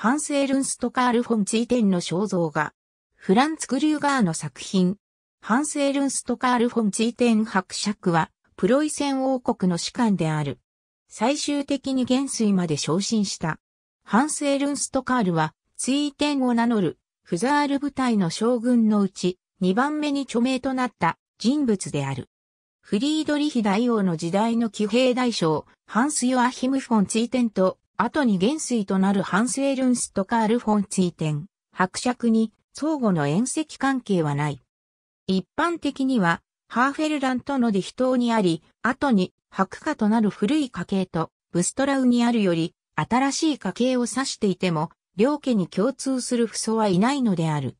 ハンス・エルンスト・カール・フォン・ツィーテンの肖像画。フランツ・クリューガーの作品。ハンス・エルンスト・カール・フォン・ツィーテン伯爵は、プロイセン王国の士官である。最終的に元帥まで昇進した。ハンス・エルンスト・カールは、ツイーテンを名乗る、フザール部隊の将軍のうち、2番目に著名となった人物である。フリードリヒ大王の時代の騎兵大将、ハンス・ヨアヒム・フォン・ツィーテンと後に元帥となるハンス・エルンスト・カール・フォン・ツイーテン、伯爵に相互の縁石関係はない。一般的には、ハーフェルラントのディ等にあり、後に白化となる古い家系とブストラウにあるより、新しい家系を指していても、両家に共通する不祖はいないのである。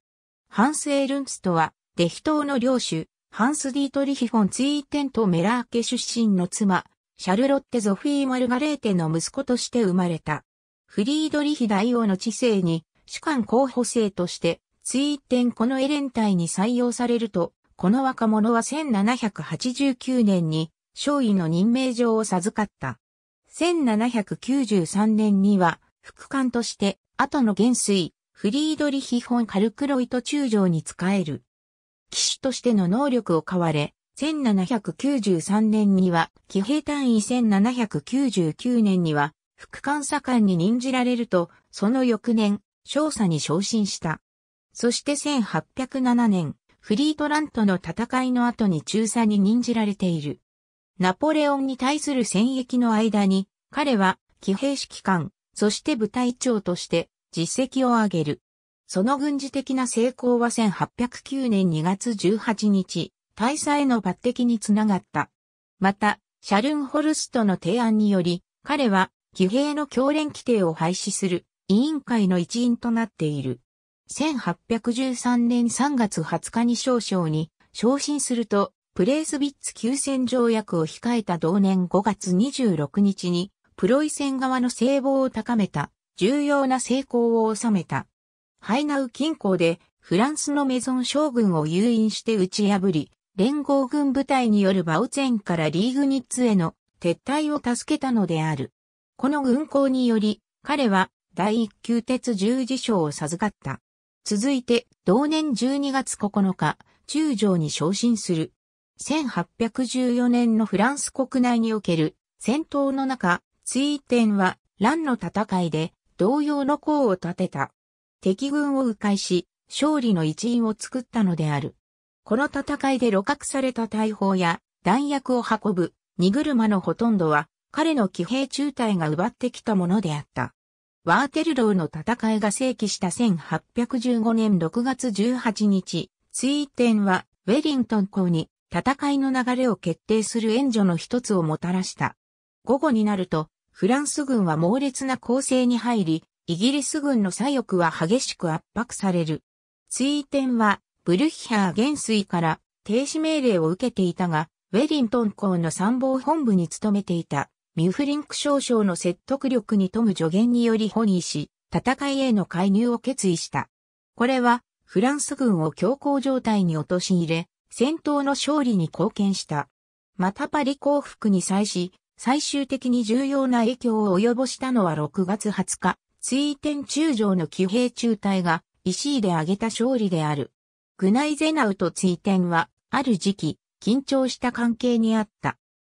ハンス・エルンストは、デヒ島の領主、ハンス・ディートリヒ・フォン・ツイーテンとメラー家出身の妻、シャルロッテ・ゾフィー・マルガレーテの息子として生まれた。フリードリヒ大王の知性に主観候補生として一点。このエレン隊に採用されると、この若者は1789年に少尉の任命状を授かった。1793年には副官として後の元帥、フリードリヒ・フォン・カルクロイト中将に仕える。騎手としての能力を買われ、1793年には、騎兵単位1799年には、副監査官に任じられると、その翌年、少佐に昇進した。そして1807年、フリートラントの戦いの後に中佐に任じられている。ナポレオンに対する戦役の間に、彼は騎兵指揮官、そして部隊長として実績を上げる。その軍事的な成功は1809年2月18日、大佐への抜擢につながった。また、シャルンホルストの提案により、彼は、騎兵の教練規定を廃止する委員会の一員となっている。1813年3月20日に少将に昇進すると、プレースビッツ休戦条約を控えた同年5月26日に、プロイセン側の聖望を高めた、重要な成功を収めた。ハイナウ近郊で、フランスのメゾン将軍を誘引して打ち破り、連合軍部隊によるバオチェンからリーグニッツへの撤退を助けたのである。この軍港により、彼は第一級鉄十字章を授かった。続いて、同年12月9日、中将に昇進する。1814年のフランス国内における戦闘の中、追天は乱の戦いで同様の功を立てた。敵軍を迂回し、勝利の一員を作ったのである。この戦いで露獲された大砲や弾薬を運ぶ荷車のほとんどは彼の騎兵中隊が奪ってきたものであった。ワーテルローの戦いが正規した1815年6月18日、追ンはウェリントン港に戦いの流れを決定する援助の一つをもたらした。午後になると、フランス軍は猛烈な攻勢に入り、イギリス軍の左翼は激しく圧迫される。テンはブルッヒャー元帥から停止命令を受けていたが、ウェリントン校の参謀本部に勤めていたミュフリンク少将の説得力に富む助言によりホニし、戦いへの介入を決意した。これは、フランス軍を強行状態に陥れ、戦闘の勝利に貢献した。またパリ降伏に際し、最終的に重要な影響を及ぼしたのは6月20日、追転中将の騎兵中隊が石井で挙げた勝利である。グナイゼナウとツイテンは、ある時期、緊張した関係にあった。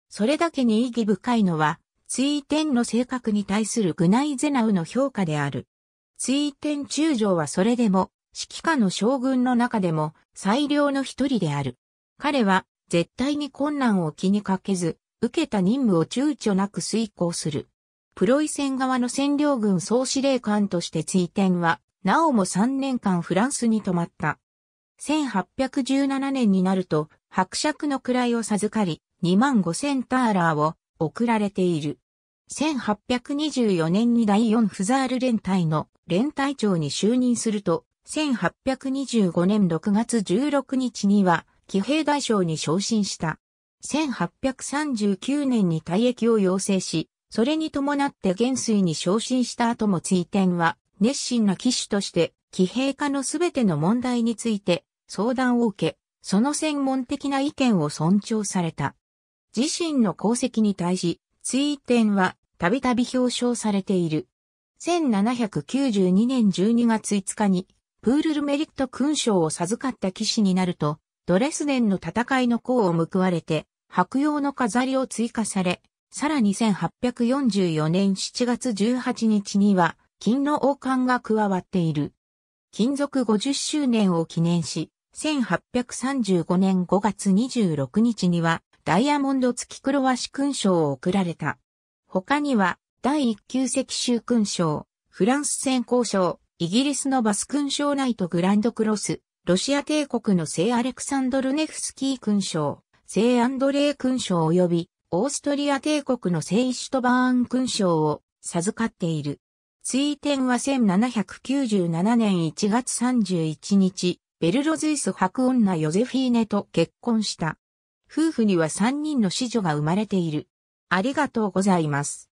それだけに意義深いのは、ツイテンの性格に対するグナイゼナウの評価である。ツイテン中将はそれでも、指揮下の将軍の中でも最良の一人である。彼は絶対に困難を気にかけず、受けた任務を躊躇なく遂行する。プロイセン側の占領軍総司令官として追ンは、なおも3年間フランスに泊まった。1817年になると、伯爵の位を授かり、2万5000ターラーを送られている。1824年に第4フザール連隊の連隊長に就任すると、1825年6月16日には、騎兵大将に昇進した。1839年に退役を要請し、それに伴って元帥に昇進した後も追転は、熱心な騎手として、騎兵家のすべての問題について、相談を受け、その専門的な意見を尊重された。自身の功績に対し、追点はたびたび表彰されている。1792年12月5日に、プールルメリット勲章を授かった騎士になると、ドレスデンの戦いの功を報われて、白用の飾りを追加され、さらに1844年7月18日には、金の王冠が加わっている。金属50周年を記念し、1835年5月26日にはダイヤモンド付き黒シ勲章を贈られた。他には第1級赤州勲章、フランス戦功章、イギリスのバス勲章ナイトグランドクロス、ロシア帝国の聖アレクサンドルネフスキー勲章、聖アンドレー勲章及びオーストリア帝国の聖イシュトバーン勲章を授かっている。追典は1797年1月31日、ベルロズイス白女ヨゼフィーネと結婚した。夫婦には3人の子女が生まれている。ありがとうございます。